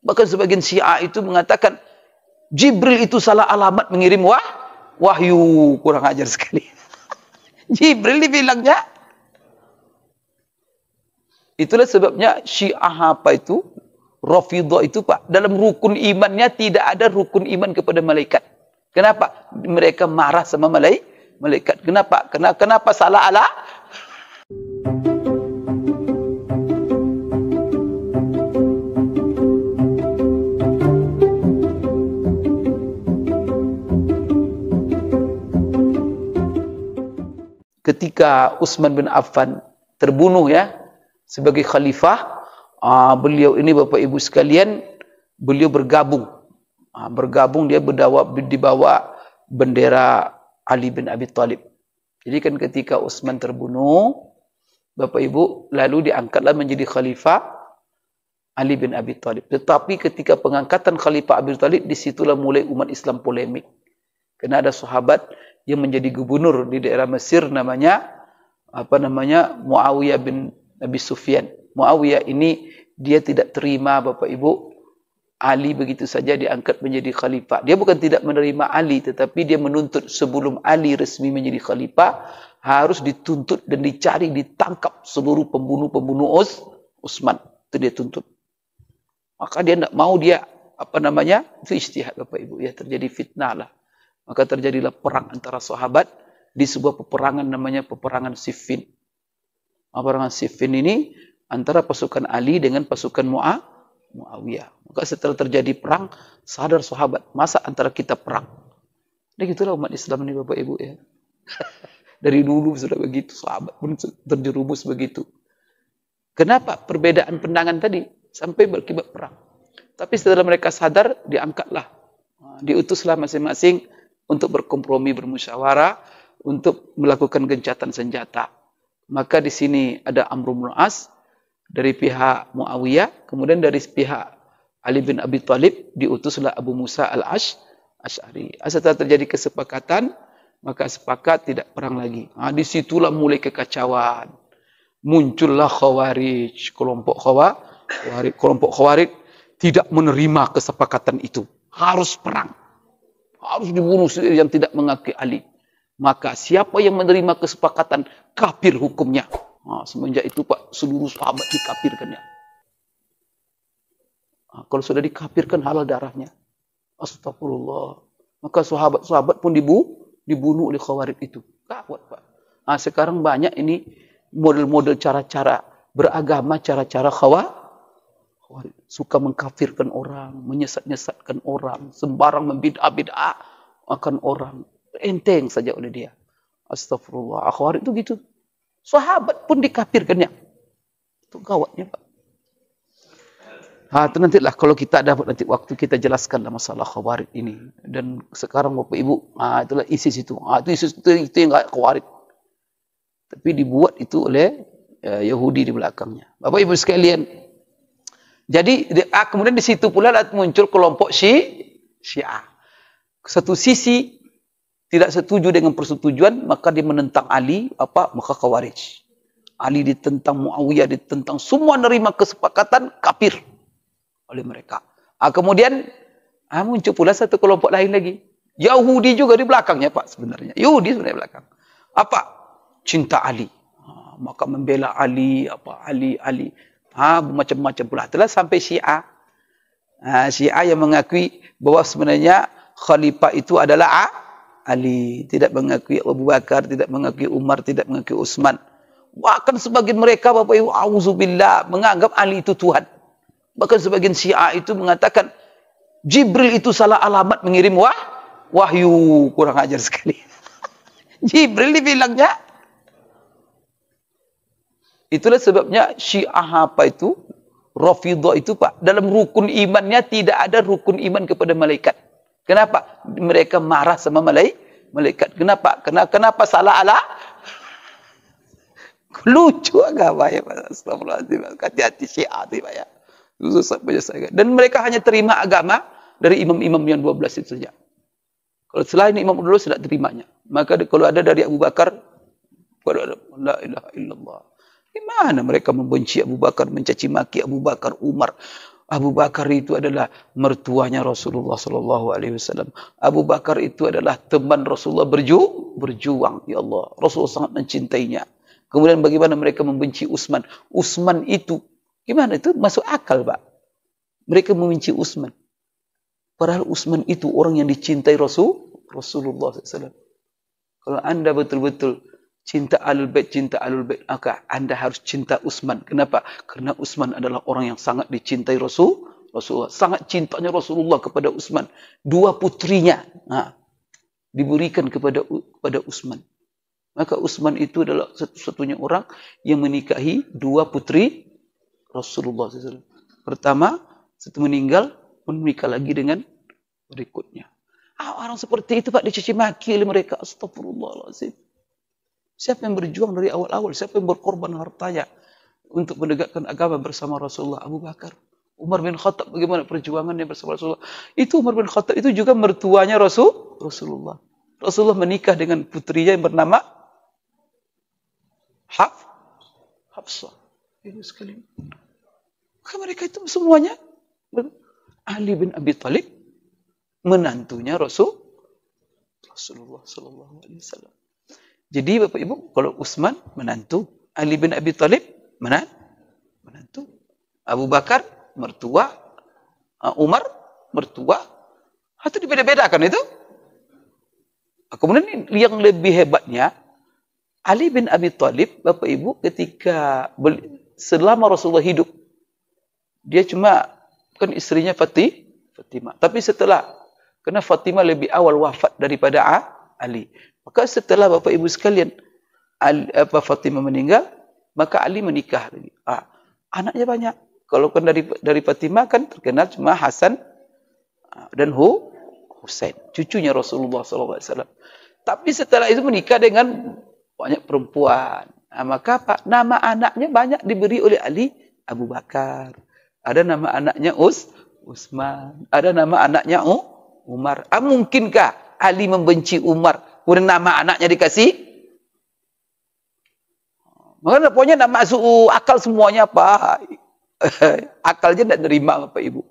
Bahkan sebagian syiah itu mengatakan Jibril itu salah alamat mengirim wah, wahyu. Kurang ajar sekali. Jibril bilangnya. Itulah sebabnya syiah apa itu? Rafidah itu pak. Dalam rukun imannya tidak ada rukun iman kepada malaikat. Kenapa? Mereka marah sama malaikat. Kenapa? Kenapa, kenapa salah ala, ketika Utsman bin Affan terbunuh ya sebagai khalifah ah, beliau ini Bapak Ibu sekalian beliau bergabung ah, bergabung dia berdawa dibawa bendera Ali bin Abi Thalib jadi kan ketika Utsman terbunuh Bapak Ibu lalu diangkatlah menjadi khalifah Ali bin Abi Thalib tetapi ketika pengangkatan khalifah Abi Thalib di disitulah mulai umat Islam polemik Kena ada sahabat yang menjadi gubernur di daerah Mesir namanya apa namanya Muawiyah bin Nabi Sufyan. Muawiyah ini dia tidak terima Bapak Ibu Ali begitu saja diangkat menjadi khalifah. Dia bukan tidak menerima Ali tetapi dia menuntut sebelum Ali resmi menjadi khalifah harus dituntut dan dicari ditangkap seluruh pembunuh-pembunuh Us Usman. Itu dia tuntut. Maka dia tidak mau dia apa namanya? Itu istihad Bapak Ibu ya terjadi fitnah lah. Maka terjadilah perang antara sahabat di sebuah peperangan namanya peperangan Siffin. Peperangan Siffin ini antara pasukan Ali dengan pasukan Muawiyah. Maka setelah terjadi perang, sadar sahabat, masa antara kita perang? Dan gitulah umat Islam ini Bapak Ibu ya. Dari dulu sudah begitu, sahabat pun terjerumus begitu. Kenapa? Perbedaan pendangan tadi sampai berkibat perang. Tapi setelah mereka sadar, diangkatlah. Diutuslah masing-masing untuk berkompromi, bermusyawarah, untuk melakukan gencatan senjata. Maka di sini ada Amr bin As dari pihak Muawiyah, kemudian dari pihak Ali bin Abi Thalib diutuslah Abu Musa al-Ash Ash'ari. Nah, setelah terjadi kesepakatan, maka sepakat tidak perang lagi. Nah, situlah mulai kekacauan. Muncullah khawarij, kelompok khawarij, kelompok khawarij tidak menerima kesepakatan itu. Harus perang harus dibunuh sendiri yang tidak mengakui Ali. Maka siapa yang menerima kesepakatan kafir hukumnya. Nah, semenjak itu Pak seluruh sahabat dikafirkannya. Nah, kalau sudah dikafirkan halal darahnya. Astagfirullah. Maka sahabat-sahabat pun dibu dibunuh oleh khawarij itu. Kawat Pak. Nah, sekarang banyak ini model-model cara-cara beragama, cara-cara khawarij. suka mengkafirkan orang, menyesat-nyesatkan orang, sembarang membid'ah-bid'ah akan orang. Enteng saja oleh dia. Astagfirullah. Akhwar ah, itu gitu. Sahabat pun dikafirkannya. Itu gawatnya, Pak. Ha, itu nantilah kalau kita dapat nanti waktu kita jelaskanlah masalah khawarij ini. Dan sekarang Bapak Ibu, ha, itulah ISIS itu. Ha, itu ISIS itu, itu yang khawarij. Tapi dibuat itu oleh uh, Yahudi di belakangnya. Bapak Ibu sekalian, jadi ah, kemudian di situ pula lah muncul kelompok Syi Syiah. Satu sisi tidak setuju dengan persetujuan maka dia menentang Ali apa maka Khawarij. Ali ditentang Muawiyah ditentang semua nerima kesepakatan kafir oleh mereka. Ah kemudian ah muncul pula satu kelompok lain lagi. Yahudi juga di belakangnya Pak sebenarnya. Yahudi sebenarnya belakang. Apa? Cinta Ali. Ah, maka membela Ali apa Ali Ali. Ha, macam-macam pula. Telah sampai Syiah. Ha, Syiah yang mengakui bahawa sebenarnya khalifah itu adalah A. Ali. Tidak mengakui Abu Bakar, tidak mengakui Umar, tidak mengakui Usman. Bahkan sebagian mereka, Bapak Ibu, A'udzubillah, menganggap Ali itu Tuhan. Bahkan sebagian Syiah itu mengatakan, Jibril itu salah alamat mengirim wah. Wahyu, kurang ajar sekali. Jibril dibilangnya, Itulah sebabnya syiah apa itu? Rafidah itu pak. Dalam rukun imannya tidak ada rukun iman kepada malaikat. Kenapa? Mereka marah sama malaik malaikat. Kenapa? Kena, kenapa salah ala? Lucu agama ya Pak. Astagfirullahaladzim. Hati-hati syiah itu Pak ya. Susah punya saya. Dan mereka hanya terima agama dari imam-imam yang 12 itu saja. Kalau selain imam dulu tidak terimanya. Maka kalau ada dari Abu Bakar. Kalau ada. La ilaha illallah. Bagaimana mereka membenci Abu Bakar, mencaci maki Abu Bakar, Umar. Abu Bakar itu adalah mertuanya Rasulullah sallallahu alaihi wasallam. Abu Bakar itu adalah teman Rasulullah berju berjuang ya Allah. Rasulullah sangat mencintainya. Kemudian bagaimana mereka membenci Utsman? Utsman itu gimana itu masuk akal, Pak? Mereka membenci Utsman. Padahal Utsman itu orang yang dicintai Rasul Rasulullah sallallahu alaihi wasallam. Kalau Anda betul-betul cinta alul bait cinta alul bait maka anda harus cinta Usman kenapa Karena Usman adalah orang yang sangat dicintai Rasul Rasulullah sangat cintanya Rasulullah kepada Usman dua putrinya ha, diberikan kepada kepada Usman maka Usman itu adalah satu-satunya orang yang menikahi dua putri Rasulullah SAW. Pertama, setelah meninggal, pun menikah lagi dengan berikutnya. Ah, orang seperti itu, Pak, dicuci maki oleh mereka. Astagfirullahaladzim. Siapa yang berjuang dari awal-awal? Siapa yang berkorban hartanya untuk menegakkan agama bersama Rasulullah Abu Bakar? Umar bin Khattab bagaimana perjuangannya bersama Rasulullah? Itu Umar bin Khattab itu juga mertuanya Rasul Rasulullah. Rasulullah menikah dengan putrinya yang bernama Haf Hafsa. Ini sekali. Maka mereka itu semuanya Ali bin Abi Talib, menantunya Rasul Rasulullah sallallahu alaihi wasallam. Jadi bapa ibu kalau Usman menantu, Ali bin Abi Talib menantu, Abu Bakar mertua, ah, Umar mertua. Itu dibeda-bedakan itu. Ah, kemudian yang lebih hebatnya, Ali bin Abi Talib, bapa Ibu, ketika selama Rasulullah hidup, dia cuma, kan istrinya Fatih, Fatimah. Tapi setelah, kena Fatimah lebih awal wafat daripada Ali. Maka setelah bapa ibu sekalian Ali, apa Fatimah meninggal, maka Ali menikah lagi. Ah, anaknya banyak. Kalau kan dari dari Fatimah kan terkenal cuma Hasan ha, dan Hu Husain, cucunya Rasulullah SAW. Tapi setelah itu menikah dengan banyak perempuan. Ah, maka apa? Nama anaknya banyak diberi oleh Ali Abu Bakar. Ada nama anaknya Us Usman. Ada nama anaknya U, Umar. Ah, mungkinkah Ali membenci Umar? Kemudian nama anaknya dikasih. Mengapa punya nama masuk akal semuanya apa? akal je tak terima Bapak Ibu.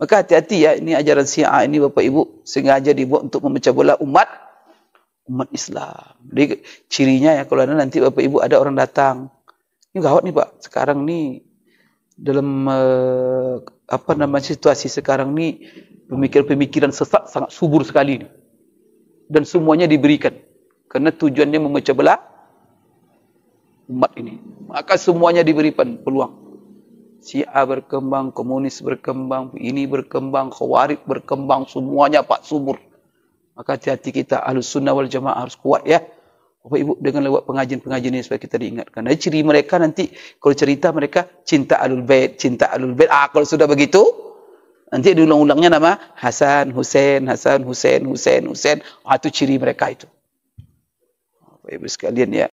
Maka hati-hati ya ini ajaran Syiah ini Bapak Ibu sengaja dibuat untuk memecah belah umat umat Islam. Jadi cirinya ya kalau nanti Bapak Ibu ada orang datang. Ini gawat ni Pak. Sekarang ni dalam eh, apa nama situasi sekarang ni pemikir-pemikiran sesat sangat subur sekali nih dan semuanya diberikan kerana tujuannya memecah belah umat ini maka semuanya diberikan peluang Syiah berkembang, komunis berkembang, ini berkembang, khawarij berkembang, semuanya pak subur. Maka hati kita ahlu sunnah wal jamaah harus kuat ya. Bapak ibu dengan lewat pengajian-pengajian ini supaya kita diingatkan. Nah, ciri mereka nanti kalau cerita mereka cinta alul bait, cinta alul bait. Ah, kalau sudah begitu, Nanti dia ulang-ulangnya nama Hasan, Hussein, Hasan, Hussein, Hussein, Hussein. Ah, itu ciri mereka itu. Bapak-Ibu oh, sekalian ya.